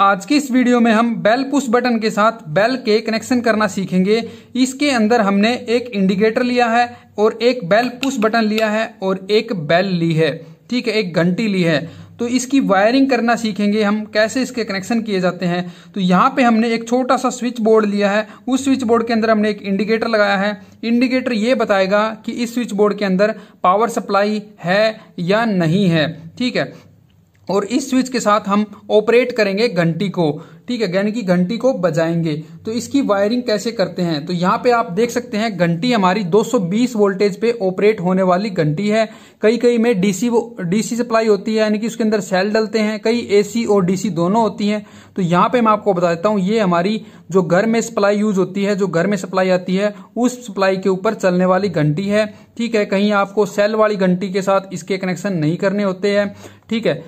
आज की इस वीडियो में हम बेल पुश बटन के साथ बेल के कनेक्शन करना सीखेंगे इसके अंदर हमने एक इंडिकेटर लिया है और एक बेल पुश बटन लिया है और एक बेल ली है ठीक है एक घंटी ली है तो इसकी वायरिंग करना सीखेंगे हम कैसे इसके कनेक्शन किए जाते हैं तो यहाँ पे हमने एक छोटा सा स्विच बोर्ड लिया है उस स्विच बोर्ड के अंदर हमने एक इंडिकेटर लगाया है इंडिकेटर ये बताएगा कि इस स्विच बोर्ड के अंदर पावर सप्लाई है या नहीं है ठीक है और इस स्विच के साथ हम ऑपरेट करेंगे घंटी को ठीक है यानी कि घंटी को बजाएंगे तो इसकी वायरिंग कैसे करते हैं तो यहाँ पे आप देख सकते हैं घंटी हमारी 220 वोल्टेज पे ऑपरेट होने वाली घंटी है कई कई में डीसी डीसी सप्लाई होती है यानी कि उसके अंदर सेल डलते हैं कई एसी और डीसी दोनों होती हैं तो यहाँ पे मैं आपको बता देता हूँ ये हमारी जो घर में सप्लाई यूज होती है जो घर में सप्लाई आती है उस सप्लाई के ऊपर चलने वाली घंटी है ठीक है कहीं आपको सेल वाली घंटी के साथ इसके कनेक्शन नहीं करने होते हैं ठीक है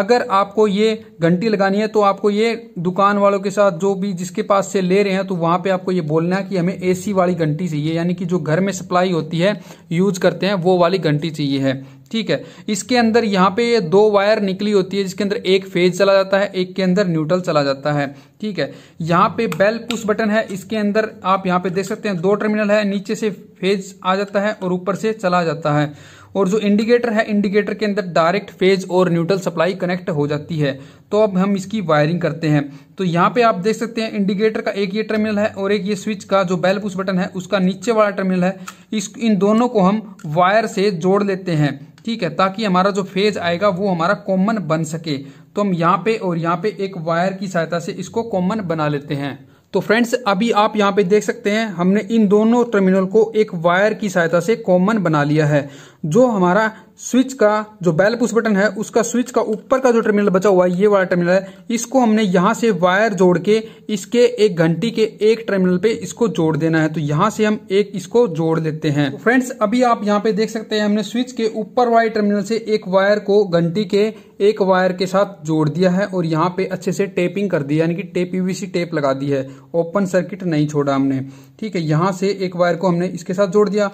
अगर आपको ये घंटी लगानी है तो आपको ये दुकान वालों के साथ जो भी जिसके पास से ले रहे हैं तो वहाँ पे आपको ये बोलना है कि हमें एसी वाली घंटी चाहिए यानी कि जो घर में सप्लाई होती है यूज करते हैं वो वाली घंटी चाहिए है ठीक है इसके अंदर यहाँ पे ये दो वायर निकली होती है जिसके अंदर एक फेज चला जाता है एक के अंदर न्यूट्रल चला जाता है ठीक है यहाँ पे बेल पुश बटन है इसके अंदर आप यहाँ पे देख सकते हैं दो टर्मिनल है नीचे से फेज आ जाता है और ऊपर से चला जाता है और जो इंडिकेटर है इंडिकेटर के अंदर डायरेक्ट फेज और न्यूट्रल सप्लाई कनेक्ट हो जाती है तो अब हम इसकी वायरिंग करते हैं तो यहाँ पे आप देख सकते हैं इंडिकेटर का एक ये टर्मिनल है और एक ये स्विच का जो बेल पुश बटन है उसका नीचे वाला टर्मिनल है इस इन दोनों को हम वायर से जोड़ लेते हैं ठीक है ताकि हमारा जो फेज आएगा वो हमारा कॉमन बन सके तो हम यहाँ पे और यहाँ पे एक वायर की सहायता से इसको कॉमन बना लेते हैं तो फ्रेंड्स अभी आप यहाँ पे देख सकते हैं हमने इन दोनों टर्मिनल को एक वायर की सहायता से कॉमन बना लिया है जो हमारा स्विच का जो बैल पुश बटन है उसका स्विच का ऊपर का जो टर्मिनल बचा हुआ है ये वाला टर्मिनल है इसको हमने यहाँ से वायर जोड़ के इसके एक घंटी के एक टर्मिनल पे इसको जोड़ देना है तो यहाँ से हम एक इसको जोड़ लेते हैं तो फ्रेंड्स अभी आप यहाँ पे देख सकते हैं हमने स्विच के ऊपर वाले टर्मिनल से एक वायर को घंटी के एक वायर के साथ जोड़ दिया है और यहाँ पे अच्छे से टेपिंग कर दी यानी कि टेप यूवीसी टेप लगा दी है ओपन सर्किट नहीं छोड़ा हमने ठीक है यहाँ से एक वायर को हमने इसके साथ जोड़ दिया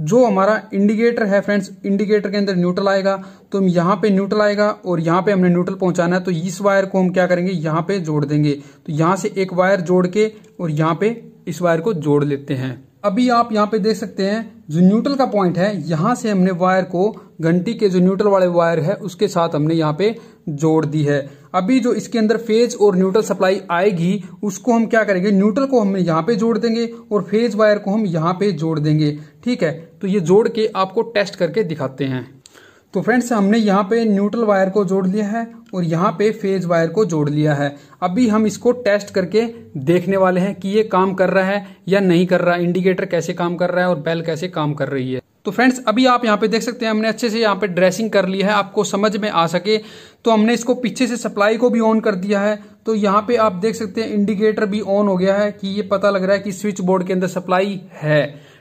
जो हमारा इंडिकेटर है फ्रेंड्स इंडिकेटर के अंदर न्यूट्रल आएगा तो हम यहां पे न्यूट्रल आएगा और यहां पे हमने न्यूट्रल पहुंचाना है तो इस वायर को हम क्या करेंगे यहां पे जोड़ देंगे तो यहां से एक वायर जोड़ के और यहां पे इस वायर को जोड़ लेते हैं अभी आप यहाँ पे देख सकते हैं जो न्यूट्रल का पॉइंट है यहाँ से हमने वायर को घंटी के जो न्यूट्रल वाले वायर है उसके साथ हमने यहाँ पे जोड़ दी है अभी जो इसके अंदर फेज और न्यूट्रल सप्लाई आएगी उसको हम क्या करेंगे न्यूट्रल को हम यहाँ पे जोड़ देंगे और फेज वायर को हम यहाँ पे जोड़ देंगे ठीक है तो ये जोड़ के आपको टेस्ट करके दिखाते हैं तो फ्रेंड्स हमने यहाँ पे न्यूट्रल वायर को जोड़ लिया है और यहाँ पे फेज वायर को जोड़ लिया है अभी हम इसको टेस्ट करके देखने वाले हैं कि ये काम कर रहा है या नहीं कर रहा इंडिकेटर कैसे काम कर रहा है और बेल कैसे काम कर रही है तो फ्रेंड्स अभी आप यहाँ पे देख सकते हैं हमने अच्छे से यहाँ पे ड्रेसिंग कर लिया है आपको समझ में आ सके तो हमने इसको पीछे से सप्लाई को भी ऑन कर दिया है तो यहाँ पे आप देख सकते हैं इंडिकेटर भी ऑन हो गया है कि ये पता लग रहा है कि स्विच बोर्ड के अंदर सप्लाई है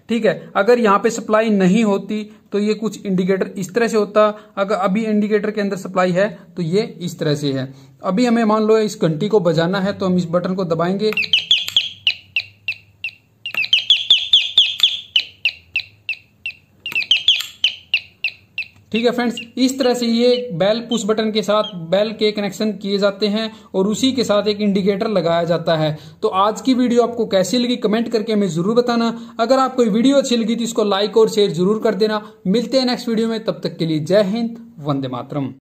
ठीक है अगर यहाँ पे सप्लाई नहीं होती तो ये कुछ इंडिकेटर इस तरह से होता अगर अभी इंडिकेटर के अंदर सप्लाई है तो ये इस तरह से है अभी हमें मान लो इस घंटी को बजाना है तो हम इस बटन को दबाएंगे ठीक है फ्रेंड्स इस तरह से ये बेल पुश बटन के साथ बेल के कनेक्शन किए जाते हैं और उसी के साथ एक इंडिकेटर लगाया जाता है तो आज की वीडियो आपको कैसी लगी कमेंट करके हमें जरूर बताना अगर आपको वीडियो अच्छी लगी तो इसको लाइक और शेयर जरूर कर देना मिलते हैं नेक्स्ट वीडियो में तब तक के लिए जय हिंद वंदे मातरम